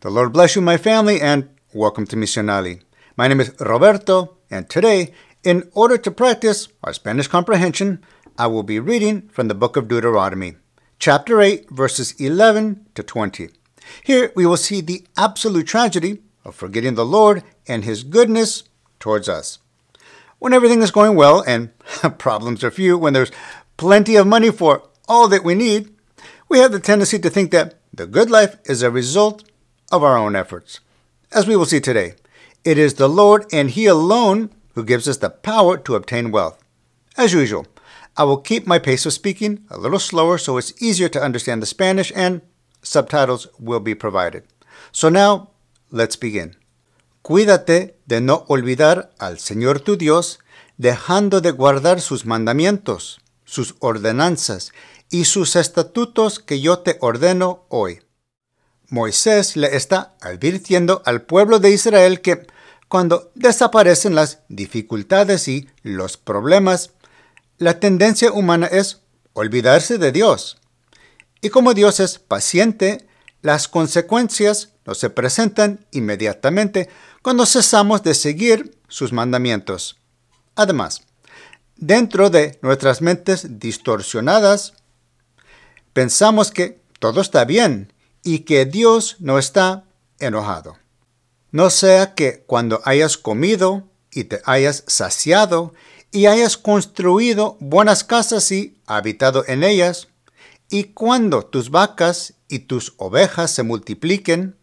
The Lord bless you, my family, and welcome to Missionali. My name is Roberto, and today, in order to practice our Spanish comprehension, I will be reading from the book of Deuteronomy, chapter 8, verses 11 to 20. Here we will see the absolute tragedy of forgetting the Lord and His goodness towards us. When everything is going well and problems are few, when there's plenty of money for all that we need, we have the tendency to think that the good life is a result of our own efforts. As we will see today, it is the Lord and He alone who gives us the power to obtain wealth. As usual, I will keep my pace of speaking a little slower so it's easier to understand the Spanish and subtitles will be provided. So now, let's begin. Cuídate de no olvidar al Señor tu Dios, dejando de guardar sus mandamientos, sus ordenanzas y sus estatutos que yo te ordeno hoy. Moisés le está advirtiendo al pueblo de Israel que cuando desaparecen las dificultades y los problemas, la tendencia humana es olvidarse de Dios. Y como Dios es paciente, las consecuencias no se presentan inmediatamente cuando cesamos de seguir sus mandamientos. Además, dentro de nuestras mentes distorsionadas, pensamos que todo está bien y que Dios no está enojado. No sea que cuando hayas comido y te hayas saciado y hayas construido buenas casas y habitado en ellas, y cuando tus vacas y tus ovejas se multipliquen,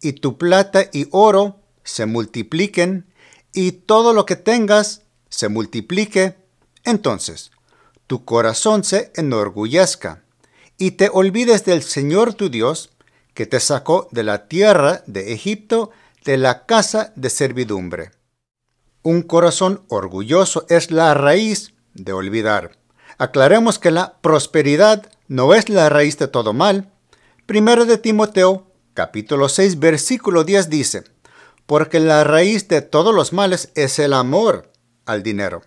y tu plata y oro se multipliquen, y todo lo que tengas se multiplique, entonces tu corazón se enorgullezca, y te olvides del Señor tu Dios, que te sacó de la tierra de Egipto, de la casa de servidumbre. Un corazón orgulloso es la raíz de olvidar. Aclaremos que la prosperidad no es la raíz de todo mal. Primero de Timoteo, capítulo 6, versículo 10 dice, porque la raíz de todos los males es el amor al dinero.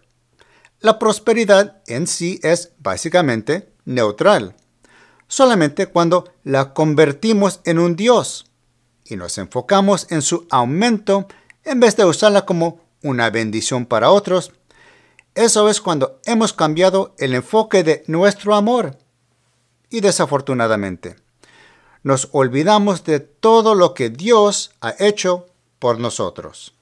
La prosperidad en sí es básicamente neutral solamente cuando la convertimos en un Dios y nos enfocamos en su aumento en vez de usarla como una bendición para otros. Eso es cuando hemos cambiado el enfoque de nuestro amor. Y desafortunadamente, nos olvidamos de todo lo que Dios ha hecho por nosotros.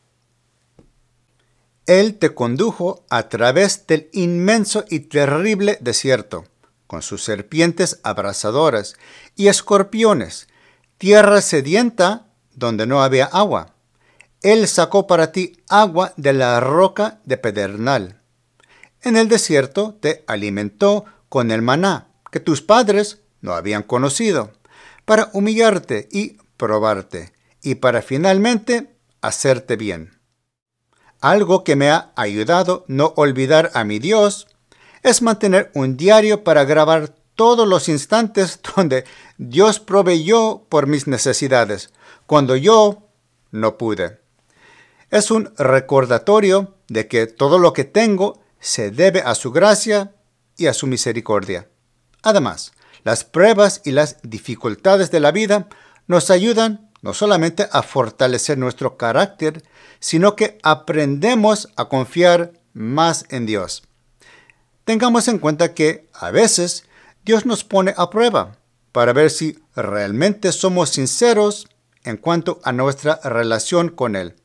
Él te condujo a través del inmenso y terrible desierto con sus serpientes abrasadoras y escorpiones, tierra sedienta donde no había agua. Él sacó para ti agua de la roca de pedernal. En el desierto te alimentó con el maná que tus padres no habían conocido, para humillarte y probarte, y para finalmente hacerte bien. Algo que me ha ayudado no olvidar a mi Dios es mantener un diario para grabar todos los instantes donde Dios proveyó por mis necesidades, cuando yo no pude. Es un recordatorio de que todo lo que tengo se debe a su gracia y a su misericordia. Además, las pruebas y las dificultades de la vida nos ayudan no solamente a fortalecer nuestro carácter, sino que aprendemos a confiar más en Dios tengamos en cuenta que a veces Dios nos pone a prueba para ver si realmente somos sinceros en cuanto a nuestra relación con Él.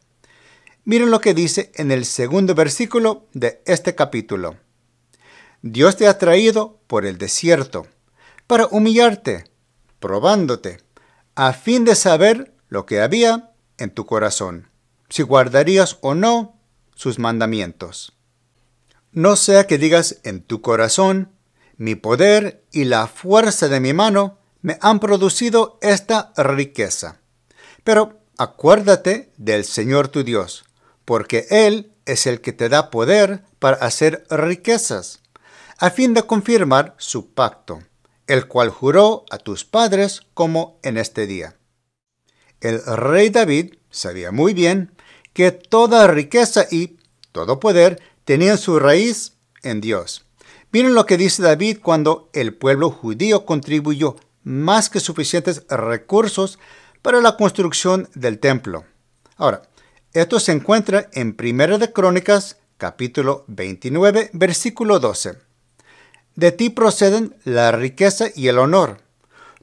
Miren lo que dice en el segundo versículo de este capítulo. Dios te ha traído por el desierto para humillarte, probándote, a fin de saber lo que había en tu corazón, si guardarías o no sus mandamientos. No sea que digas en tu corazón, mi poder y la fuerza de mi mano me han producido esta riqueza. Pero acuérdate del Señor tu Dios, porque Él es el que te da poder para hacer riquezas, a fin de confirmar su pacto, el cual juró a tus padres como en este día. El rey David sabía muy bien que toda riqueza y todo poder tenían su raíz en Dios. Miren lo que dice David cuando el pueblo judío contribuyó más que suficientes recursos para la construcción del templo. Ahora, esto se encuentra en Primera de Crónicas, capítulo 29, versículo 12. De ti proceden la riqueza y el honor.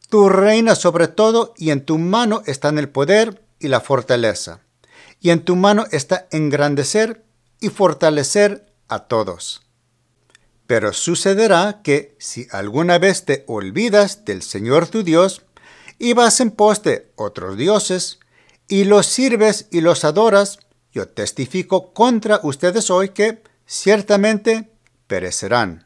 Tu reina sobre todo y en tu mano están el poder y la fortaleza. Y en tu mano está engrandecer fortalecer a todos. Pero sucederá que si alguna vez te olvidas del Señor tu Dios, y vas en pos de otros dioses, y los sirves y los adoras, yo testifico contra ustedes hoy que ciertamente perecerán.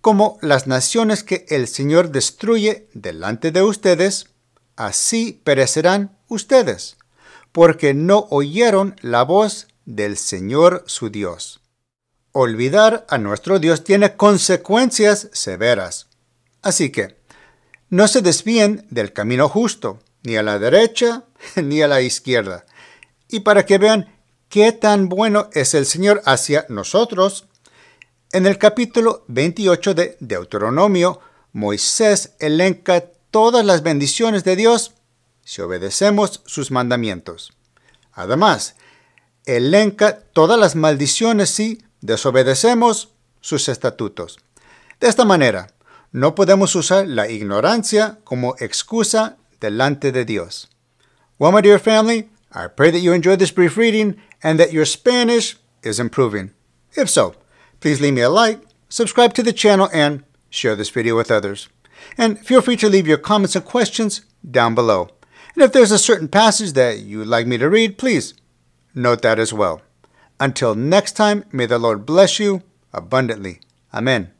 Como las naciones que el Señor destruye delante de ustedes, así perecerán ustedes, porque no oyeron la voz del Señor su Dios. Olvidar a nuestro Dios tiene consecuencias severas. Así que, no se desvíen del camino justo, ni a la derecha ni a la izquierda. Y para que vean qué tan bueno es el Señor hacia nosotros, en el capítulo 28 de Deuteronomio, Moisés elenca todas las bendiciones de Dios si obedecemos sus mandamientos. Además, elenca todas las maldiciones si desobedecemos sus estatutos. De esta manera, no podemos usar la ignorancia como excusa delante de Dios. Well, my dear family, I pray that you enjoyed this brief reading and that your Spanish is improving. If so, please leave me a like, subscribe to the channel, and share this video with others. And feel free to leave your comments and questions down below. And if there's a certain passage that you'd like me to read, please Note that as well. Until next time, may the Lord bless you abundantly. Amen.